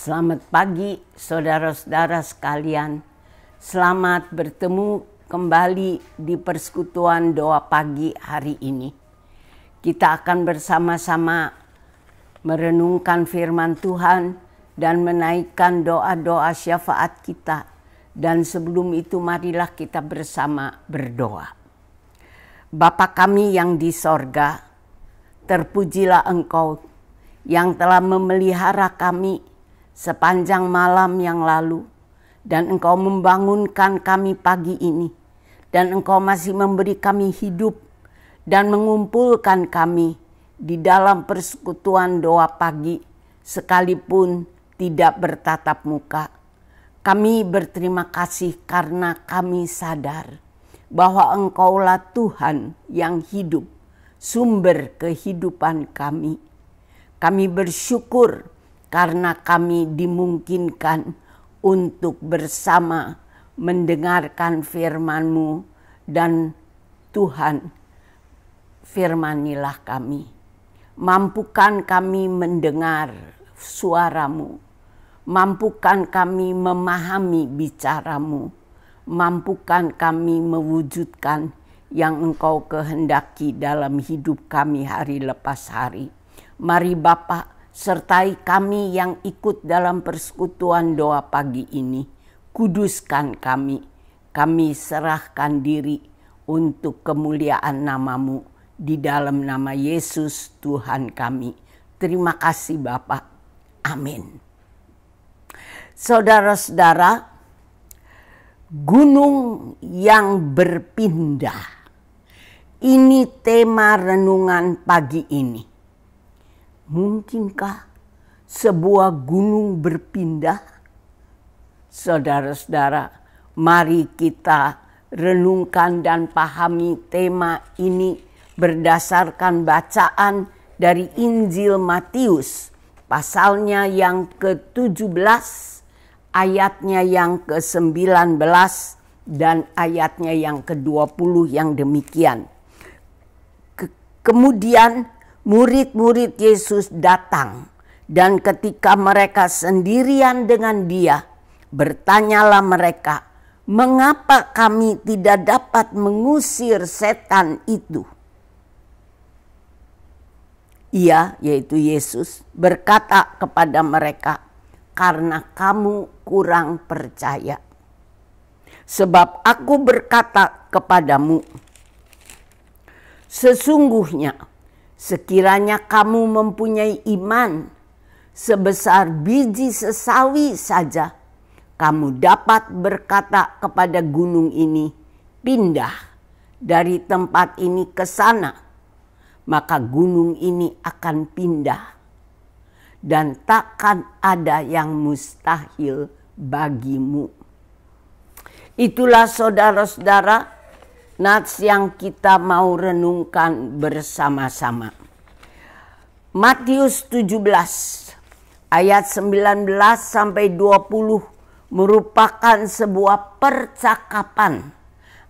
Selamat pagi, saudara-saudara sekalian. Selamat bertemu kembali di persekutuan doa pagi hari ini. Kita akan bersama-sama merenungkan firman Tuhan dan menaikkan doa-doa syafaat kita. Dan sebelum itu marilah kita bersama berdoa. Bapa kami yang di sorga, terpujilah engkau yang telah memelihara kami sepanjang malam yang lalu, dan Engkau membangunkan kami pagi ini, dan Engkau masih memberi kami hidup dan mengumpulkan kami di dalam persekutuan doa pagi, sekalipun tidak bertatap muka. Kami berterima kasih karena kami sadar bahwa Engkaulah Tuhan yang hidup, sumber kehidupan kami. Kami bersyukur karena kami dimungkinkan untuk bersama mendengarkan firman-Mu dan Tuhan firmanilah kami. Mampukan kami mendengar suaramu. Mampukan kami memahami bicaramu. Mampukan kami mewujudkan yang engkau kehendaki dalam hidup kami hari lepas hari. Mari Bapak, sertai kami yang ikut dalam persekutuan doa pagi ini. Kuduskan kami, kami serahkan diri untuk kemuliaan namamu di dalam nama Yesus Tuhan kami. Terima kasih Bapak. Amin. Saudara-saudara, gunung yang berpindah. Ini tema renungan pagi ini. Mungkinkah sebuah gunung berpindah? Saudara-saudara, mari kita renungkan dan pahami tema ini berdasarkan bacaan dari Injil Matius pasalnya yang ke-17 ayatnya yang ke-19 dan ayatnya yang ke-20 yang demikian. kemudian murid-murid Yesus datang dan ketika mereka sendirian dengan dia, bertanyalah mereka, mengapa kami tidak dapat mengusir setan itu? Ia, yaitu Yesus, berkata kepada mereka, karena kamu kurang percaya. Sebab aku berkata kepadamu, sesungguhnya Sekiranya kamu mempunyai iman sebesar biji sesawi saja, kamu dapat berkata kepada gunung ini, "Pindah dari tempat ini ke sana," maka gunung ini akan pindah, dan takkan ada yang mustahil bagimu. Itulah saudara-saudara nats yang kita mau renungkan bersama-sama. Matius 17 ayat 19 sampai 20 merupakan sebuah percakapan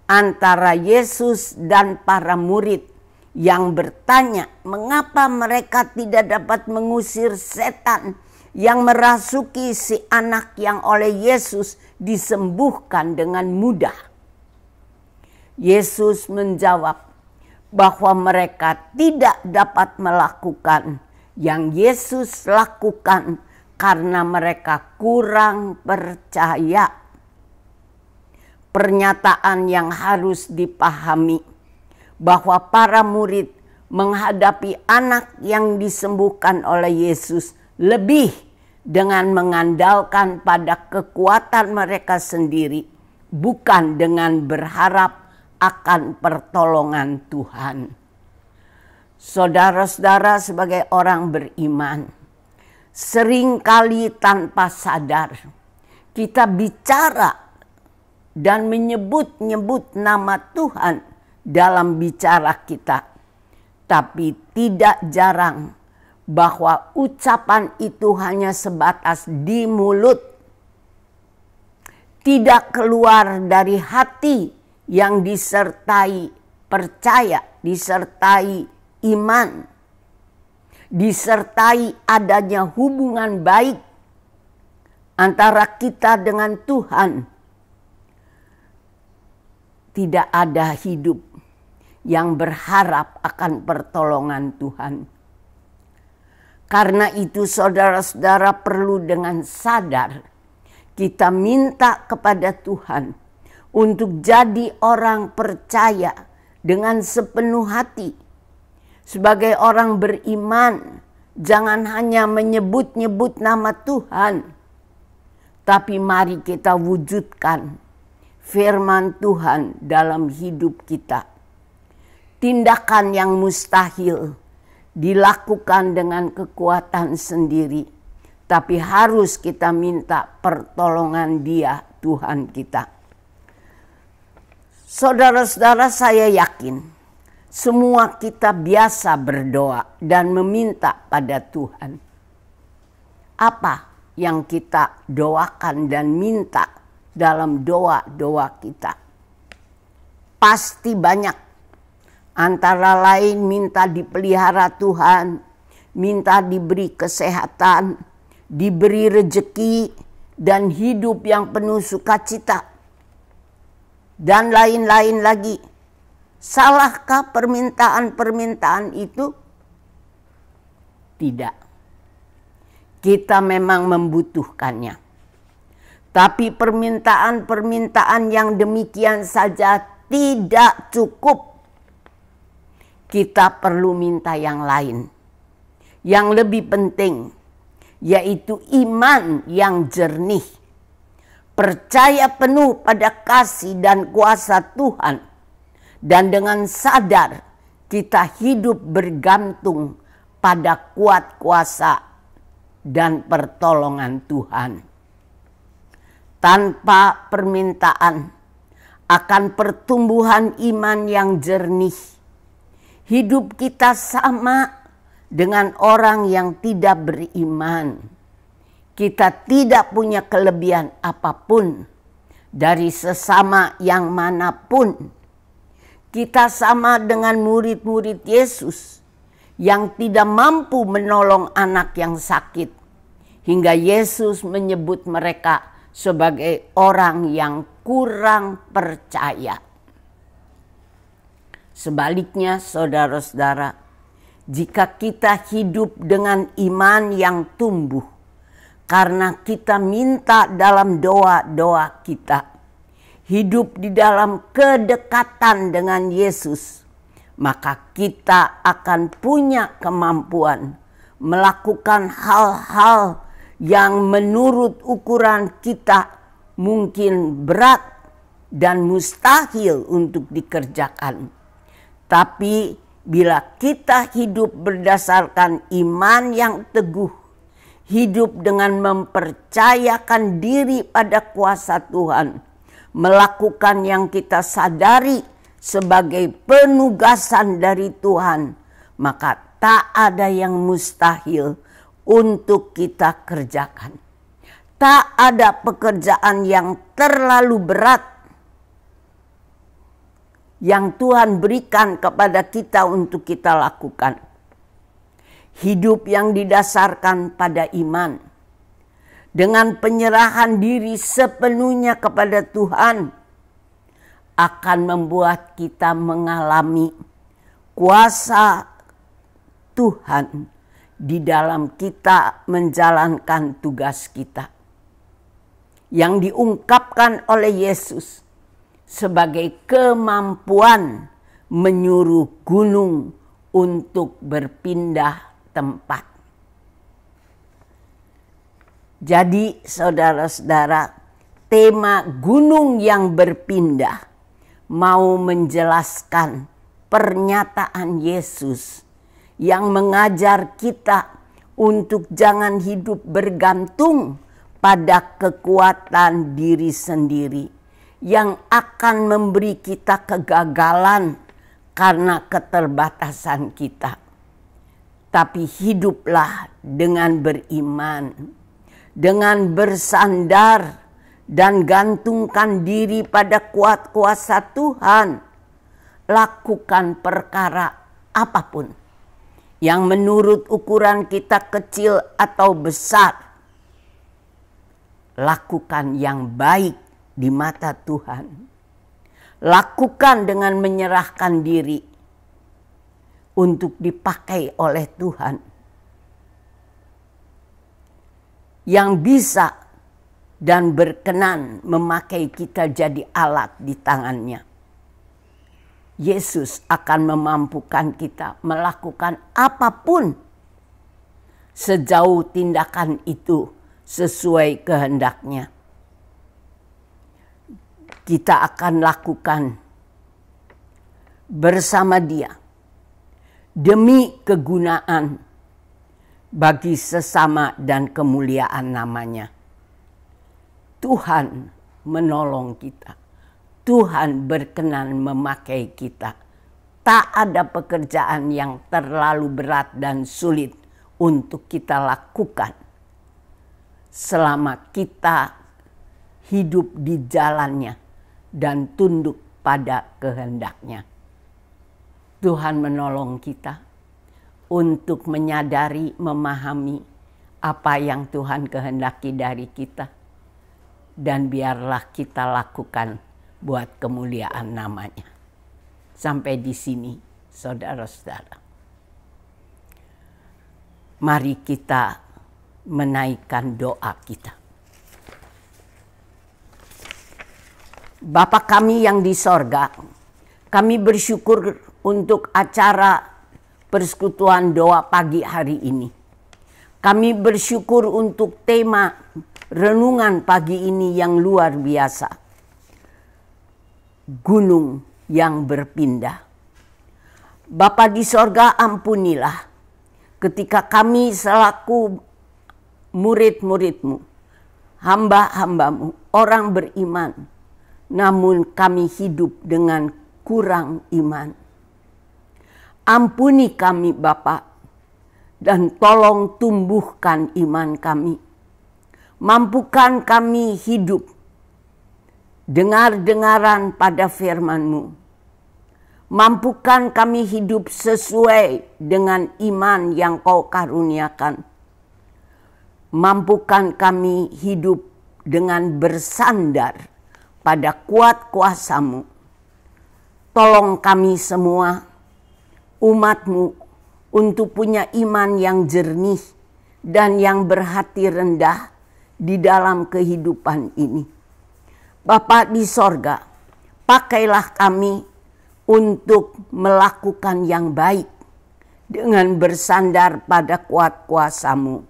antara Yesus dan para murid yang bertanya mengapa mereka tidak dapat mengusir setan yang merasuki si anak yang oleh Yesus disembuhkan dengan mudah. Yesus menjawab bahwa mereka tidak dapat melakukan yang Yesus lakukan karena mereka kurang percaya. Pernyataan yang harus dipahami bahwa para murid menghadapi anak yang disembuhkan oleh Yesus lebih dengan mengandalkan pada kekuatan mereka sendiri, bukan dengan berharap akan pertolongan Tuhan. Saudara-saudara sebagai orang beriman, seringkali tanpa sadar kita bicara dan menyebut-nyebut nama Tuhan dalam bicara kita. Tapi tidak jarang bahwa ucapan itu hanya sebatas di mulut. Tidak keluar dari hati yang disertai percaya, disertai iman, disertai adanya hubungan baik antara kita dengan Tuhan. Tidak ada hidup yang berharap akan pertolongan Tuhan. Karena itu, saudara-saudara perlu dengan sadar kita minta kepada Tuhan untuk jadi orang percaya dengan sepenuh hati. Sebagai orang beriman, jangan hanya menyebut-nyebut nama Tuhan, tapi mari kita wujudkan firman Tuhan dalam hidup kita. Tindakan yang mustahil dilakukan dengan kekuatan sendiri, tapi harus kita minta pertolongan Dia, Tuhan kita. Saudara-saudara saya yakin semua kita biasa berdoa dan meminta pada Tuhan. Apa yang kita doakan dan minta dalam doa-doa kita? Pasti banyak. Antara lain minta dipelihara Tuhan, minta diberi kesehatan, diberi rejeki dan hidup yang penuh sukacita dan lain-lain lagi. Salahkah permintaan-permintaan itu? Tidak. Kita memang membutuhkannya. Tapi permintaan-permintaan yang demikian saja tidak cukup. Kita perlu minta yang lain. Yang lebih penting yaitu iman yang jernih percaya penuh pada kasih dan kuasa Tuhan, dan dengan sadar kita hidup bergantung pada kuat kuasa dan pertolongan Tuhan. Tanpa permintaan akan pertumbuhan iman yang jernih. Hidup kita sama dengan orang yang tidak beriman kita tidak punya kelebihan apapun dari sesama yang manapun. Kita sama dengan murid-murid Yesus yang tidak mampu menolong anak yang sakit, hingga Yesus menyebut mereka sebagai orang yang kurang percaya. Sebaliknya, saudara-saudara, jika kita hidup dengan iman yang tumbuh, karena kita minta dalam doa-doa kita hidup di dalam kedekatan dengan Yesus, maka kita akan punya kemampuan melakukan hal-hal yang menurut ukuran kita mungkin berat dan mustahil untuk dikerjakan. Tapi bila kita hidup berdasarkan iman yang teguh, hidup dengan mempercayakan diri pada kuasa Tuhan, melakukan yang kita sadari sebagai penugasan dari Tuhan, maka tak ada yang mustahil untuk kita kerjakan. Tak ada pekerjaan yang terlalu berat yang Tuhan berikan kepada kita untuk kita lakukan hidup yang didasarkan pada iman, dengan penyerahan diri sepenuhnya kepada Tuhan, akan membuat kita mengalami kuasa Tuhan di dalam kita menjalankan tugas kita yang diungkapkan oleh Yesus sebagai kemampuan menyuruh gunung untuk berpindah tempat. Jadi saudara-saudara, tema gunung yang berpindah mau menjelaskan pernyataan Yesus yang mengajar kita untuk jangan hidup bergantung pada kekuatan diri sendiri yang akan memberi kita kegagalan karena keterbatasan kita tapi hiduplah dengan beriman, dengan bersandar dan gantungkan diri pada kuat kuasa Tuhan. Lakukan perkara apapun yang menurut ukuran kita kecil atau besar. Lakukan yang baik di mata Tuhan. Lakukan dengan menyerahkan diri untuk dipakai oleh Tuhan. Yang bisa dan berkenan memakai kita jadi alat di tangannya. Yesus akan memampukan kita melakukan apapun sejauh tindakan itu sesuai kehendaknya. Kita akan lakukan bersama dia demi kegunaan bagi sesama dan kemuliaan namanya. Tuhan menolong kita. Tuhan berkenan memakai kita. Tak ada pekerjaan yang terlalu berat dan sulit untuk kita lakukan selama kita hidup di jalannya dan tunduk pada kehendaknya. Tuhan menolong kita untuk menyadari, memahami apa yang Tuhan kehendaki dari kita. Dan biarlah kita lakukan buat kemuliaan namanya. Sampai di sini, saudara-saudara. Mari kita menaikkan doa kita. Bapak kami yang di sorga, kami bersyukur untuk acara persekutuan doa pagi hari ini. Kami bersyukur untuk tema renungan pagi ini yang luar biasa. Gunung yang berpindah. Bapa di sorga ampunilah ketika kami selaku murid-muridmu, hamba-hambamu, orang beriman, namun kami hidup dengan kurang iman. Ampuni kami Bapa dan tolong tumbuhkan iman kami. Mampukan kami hidup dengar-dengaran pada firman-Mu. Mampukan kami hidup sesuai dengan iman yang kau karuniakan. Mampukan kami hidup dengan bersandar pada kuat kuasamu. Tolong kami semua umatmu untuk punya iman yang jernih dan yang berhati rendah di dalam kehidupan ini. Bapak di sorga, pakailah kami untuk melakukan yang baik dengan bersandar pada kuat kuasamu.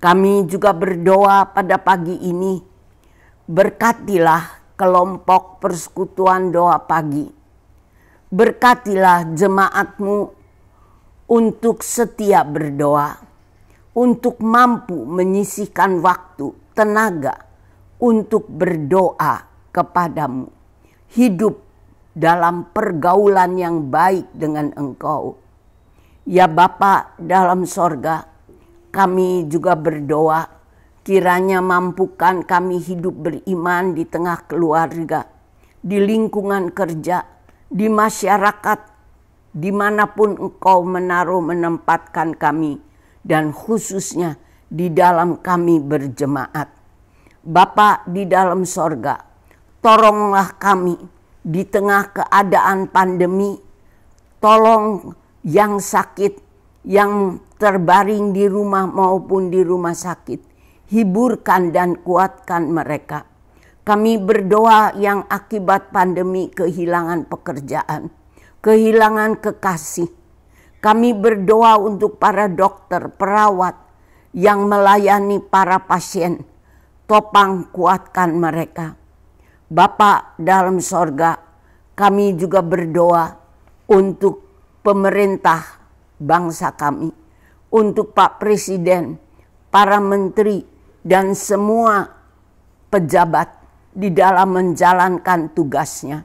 Kami juga berdoa pada pagi ini, berkatilah kelompok persekutuan doa pagi Berkatilah jemaatmu untuk setia berdoa, untuk mampu menyisihkan waktu, tenaga, untuk berdoa kepadamu. Hidup dalam pergaulan yang baik dengan engkau. Ya Bapa dalam sorga, kami juga berdoa kiranya mampukan kami hidup beriman di tengah keluarga, di lingkungan kerja, di masyarakat dimanapun engkau menaruh menempatkan kami dan khususnya di dalam kami berjemaat. Bapa di dalam sorga, tolonglah kami di tengah keadaan pandemi, tolong yang sakit, yang terbaring di rumah maupun di rumah sakit, hiburkan dan kuatkan mereka. Kami berdoa yang akibat pandemi kehilangan pekerjaan, kehilangan kekasih. Kami berdoa untuk para dokter, perawat yang melayani para pasien. Topang kuatkan mereka. Bapak dalam sorga, kami juga berdoa untuk pemerintah bangsa kami, untuk Pak Presiden, para menteri, dan semua pejabat di dalam menjalankan tugasnya.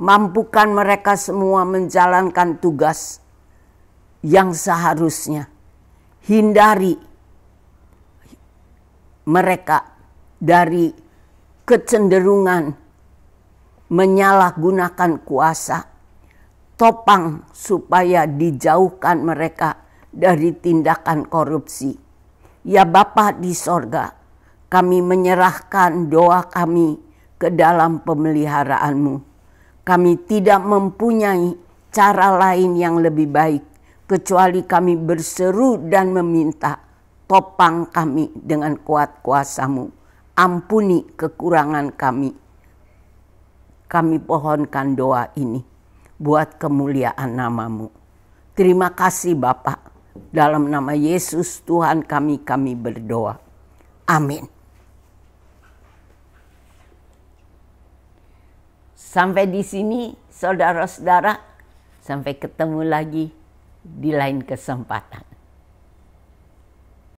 Mampukan mereka semua menjalankan tugas yang seharusnya. Hindari mereka dari kecenderungan menyalahgunakan kuasa. Topang supaya dijauhkan mereka dari tindakan korupsi. Ya Bapa di sorga, kami menyerahkan doa kami ke dalam pemeliharaanmu. Kami tidak mempunyai cara lain yang lebih baik kecuali kami berseru dan meminta topang kami dengan kuat kuasamu. Ampuni kekurangan kami. Kami pohonkan doa ini buat kemuliaan namamu. Terima kasih Bapak. Dalam nama Yesus Tuhan kami, kami berdoa. Amin. Sampai di sini saudara-saudara, sampai ketemu lagi di lain kesempatan.